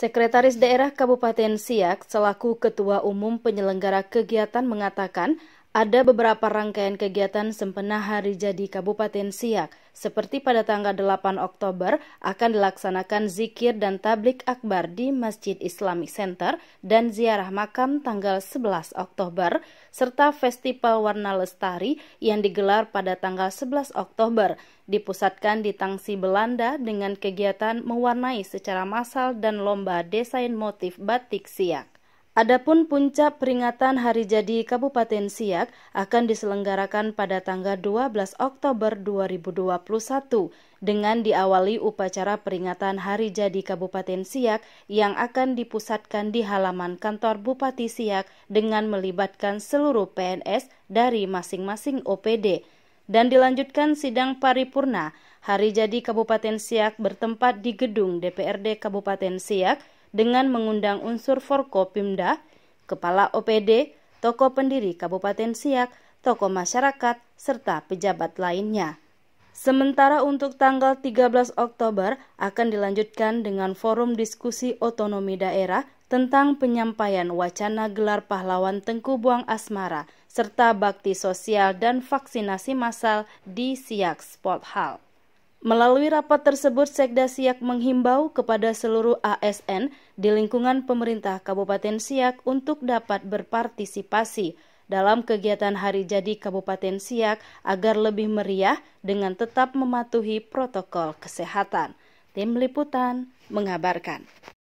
Sekretaris Daerah Kabupaten Siak selaku Ketua Umum Penyelenggara Kegiatan mengatakan ada beberapa rangkaian kegiatan sempena Hari Jadi Kabupaten Siak, seperti pada tanggal 8 Oktober akan dilaksanakan zikir dan tablik akbar di Masjid Islamic Center dan ziarah makam tanggal 11 Oktober, serta Festival Warna Lestari yang digelar pada tanggal 11 Oktober, dipusatkan di Tangsi Belanda dengan kegiatan mewarnai secara massal dan lomba desain motif batik Siak. Adapun puncak peringatan Hari Jadi Kabupaten Siak akan diselenggarakan pada tanggal 12 Oktober 2021 dengan diawali upacara peringatan Hari Jadi Kabupaten Siak yang akan dipusatkan di halaman kantor Bupati Siak dengan melibatkan seluruh PNS dari masing-masing OPD dan dilanjutkan sidang paripurna Hari Jadi Kabupaten Siak bertempat di gedung DPRD Kabupaten Siak dengan mengundang unsur Forkopimda, Kepala OPD, tokoh pendiri Kabupaten Siak, toko masyarakat, serta pejabat lainnya. Sementara untuk tanggal 13 Oktober akan dilanjutkan dengan forum diskusi otonomi daerah tentang penyampaian wacana gelar pahlawan Tengku Buang Asmara serta bakti sosial dan vaksinasi massal di Siak Sport Hall. Melalui rapat tersebut, Sekda Siak menghimbau kepada seluruh ASN di lingkungan pemerintah Kabupaten Siak untuk dapat berpartisipasi dalam kegiatan Hari Jadi Kabupaten Siak agar lebih meriah dengan tetap mematuhi protokol kesehatan. Tim Liputan mengabarkan.